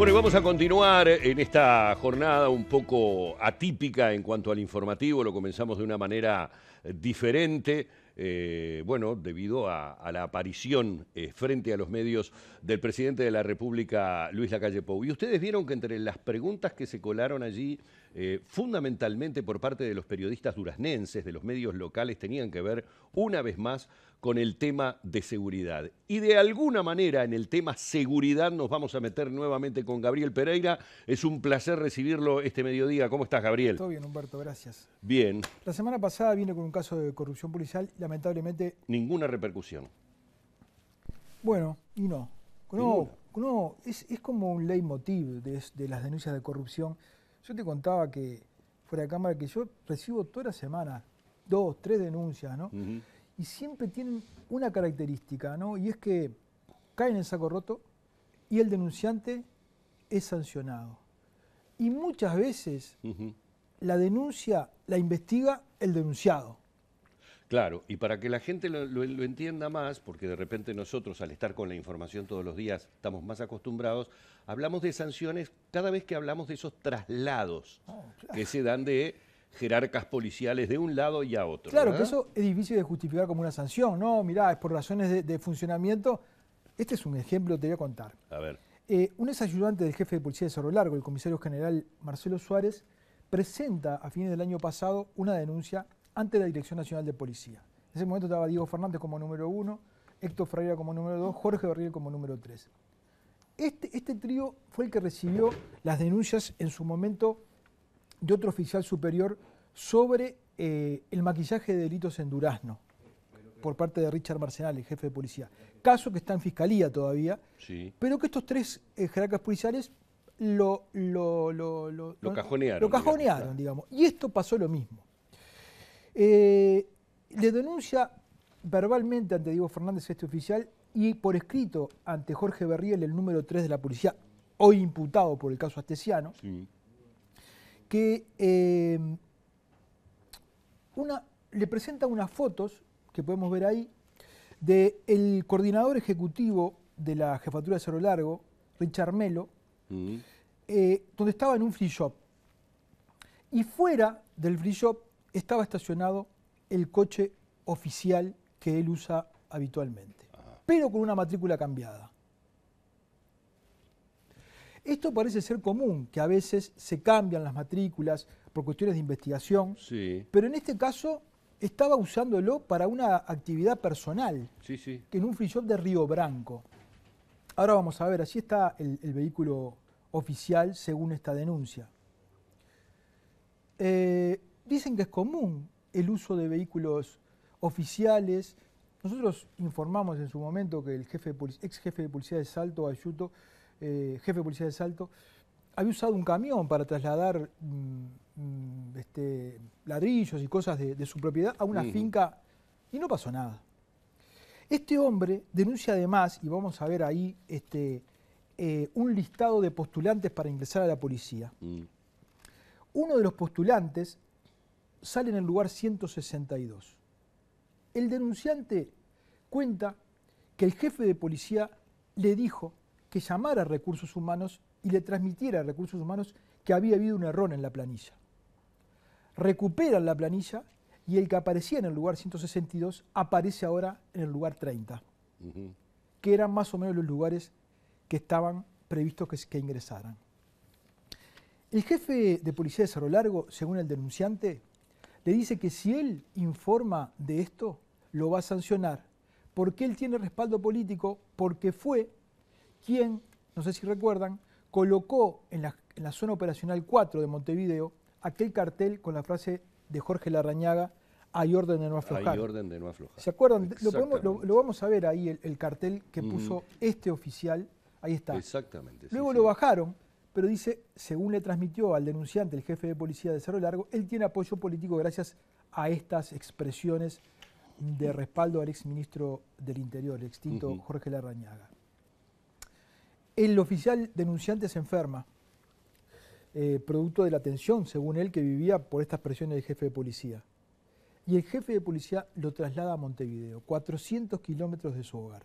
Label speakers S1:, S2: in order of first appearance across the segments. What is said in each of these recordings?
S1: Bueno, vamos a continuar en esta jornada un poco atípica en cuanto al informativo, lo comenzamos de una manera diferente. Eh, bueno, debido a, la aparición eh, frente a los medios del presidente de la República, Luis Lacalle Pou. Y ustedes vieron que entre las preguntas que se colaron allí eh, fundamentalmente por parte de los periodistas duraznenses, de los medios locales, tenían que ver una vez más con el tema de seguridad. Y de alguna manera en el tema seguridad nos vamos a meter nuevamente con Gabriel Pereira. Es un placer recibirlo este mediodía. ¿Cómo estás, Gabriel? Todo
S2: bien, Humberto, gracias. Bien. La semana pasada vine con un caso de corrupción policial, lamentablemente...
S1: Ninguna repercusión.
S2: Bueno, y no. No, no es, como un leitmotiv de las denuncias de corrupción yo te contaba que, fuera de cámara, que yo recibo toda la semana dos, tres denuncias, ¿no? Y siempre tienen una característica, ¿no? Y es que caen en saco roto y el denunciante es sancionado. Y muchas veces la denuncia la investiga el denunciado.
S1: Claro, y para que la gente lo, entienda más, porque de repente nosotros al estar con la información todos los días estamos más acostumbrados, hablamos de sanciones cada vez que hablamos de esos traslados oh, que se dan de jerarcas policiales de un lado y a otro. Claro, que eso
S2: es difícil de justificar como una sanción, ¿no? Mirá, es por razones de, funcionamiento. Este es un ejemplo, te voy a contar. A ver. Eh, un ex ayudante del jefe de policía de Cerro Largo, el comisario general Marcelo Suárez, presenta a fines del año pasado una denuncia ante la Dirección Nacional de Policía. En ese momento estaba Diego Fernández como número uno, Héctor Ferreira como número dos, Jorge Barriel como número tres. Este, este trío fue el que recibió las denuncias en su momento de otro oficial superior sobre eh, el maquillaje de delitos en Durazno por parte de Richard Marcenal, el jefe de policía. Caso que está en fiscalía todavía, pero que estos tres eh, jerarcas policiales lo, lo, lo, lo, cajonearon. digamos. Y esto pasó lo mismo. Eh, le denuncia verbalmente ante Diego Fernández, este oficial, y por escrito ante Jorge Berriel, el número 3 de la policía, hoy imputado por el caso Astesiano, que eh, una, le presenta unas fotos que podemos ver ahí del coordinador ejecutivo de la jefatura de Cerro Largo, Richard Melo, mm. eh, donde estaba en un free shop. Y fuera del free shop estaba estacionado el coche oficial que él usa habitualmente, pero con una matrícula cambiada. Esto parece ser común, que a veces se cambian las matrículas por cuestiones de investigación, pero en este caso estaba usándolo para una actividad personal, que en un free shop de Río Branco. Ahora vamos a ver, así está el, vehículo oficial según esta denuncia. Eh, dicen que es común el uso de vehículos oficiales. Nosotros informamos en su momento que el ex jefe de policía de Salto, Ayuto, eh, jefe de policía de Salto, había usado un camión para trasladar mm, mm, este, ladrillos y cosas de, su propiedad a una finca y no pasó nada. Este hombre denuncia además, y vamos a ver ahí este, eh, un listado de postulantes para ingresar a la policía. Mm. Uno de los postulantes sale en el lugar 162. El denunciante cuenta que el jefe de policía le dijo que llamara a recursos humanos y le transmitiera a recursos humanos que había habido un error en la planilla. Recuperan la planilla y el que aparecía en el lugar 162 aparece ahora en el lugar 30, que eran más o menos los lugares que estaban previstos que, ingresaran. El jefe de policía de Saro Largo, según el denunciante, le dice que si él informa de esto, lo va a sancionar, porque él tiene respaldo político, porque fue quien, no sé si recuerdan, colocó en la, zona operacional 4 de Montevideo aquel cartel con la frase de Jorge Larrañaga, hay orden de no aflojar. Hay
S1: orden de no aflojar. ¿Se
S2: acuerdan? Lo, vamos a ver ahí, el, cartel que mm. puso este oficial. Ahí está.
S1: Exactamente.
S2: Luego lo bajaron pero dice, según le transmitió al denunciante el jefe de policía de Cerro Largo, él tiene apoyo político gracias a estas expresiones de respaldo al exministro del Interior, el extinto Jorge Larrañaga. El oficial denunciante se enferma, eh, producto de la tensión, según él, que vivía por estas presiones del jefe de policía. Y el jefe de policía lo traslada a Montevideo, 400 kilómetros de su hogar.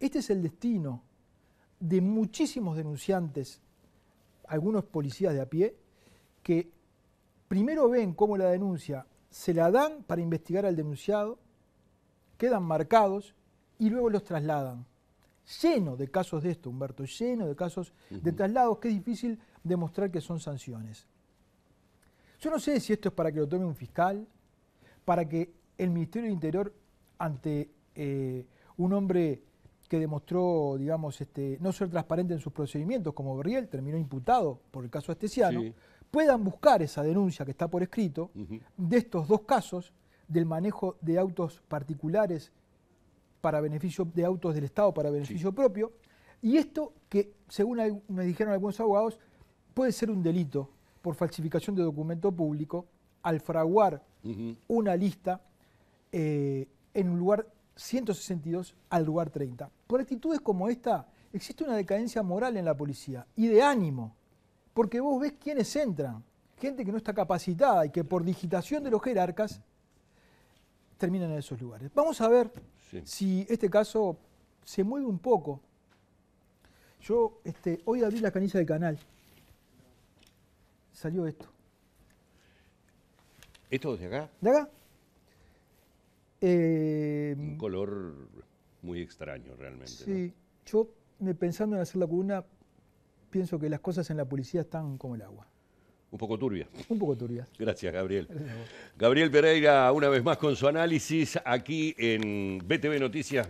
S2: este es el destino de muchísimos denunciantes, algunos policías de a pie, que primero ven cómo la denuncia se la dan para investigar al denunciado, quedan marcados y luego los trasladan. Lleno de casos de esto, Humberto, lleno de casos de traslados que es difícil demostrar que son sanciones. Yo no sé si esto es para que lo tome un fiscal, para que el Ministerio del Interior, ante eh, un hombre que demostró, digamos, este, no ser transparente en sus procedimientos, como Berriel, terminó imputado por el caso Astesiano, puedan buscar esa denuncia que está por escrito de estos dos casos del manejo de autos particulares para beneficio de autos del Estado para beneficio propio, y esto que, según me dijeron algunos abogados, puede ser un delito por falsificación de documento público al fraguar una lista eh, en un lugar 162 al lugar 30. Por actitudes como esta existe una decadencia moral en la policía y de ánimo, porque vos ves quiénes entran, gente que no está capacitada y que por digitación de los jerarcas terminan en esos lugares. Vamos a ver si este caso se mueve un poco. Yo este, hoy abrí la canilla del canal. Salió esto.
S1: ¿Esto de acá?
S2: ¿De acá? Em,
S1: un color muy extraño realmente.
S2: Sí, yo pensando en hacer la columna, pienso que las cosas en la policía están como el agua.
S1: Un poco turbia. Un poco turbia. Gracias, Gabriel. Gabriel Pereira, una vez más con su análisis aquí en BTV Noticias.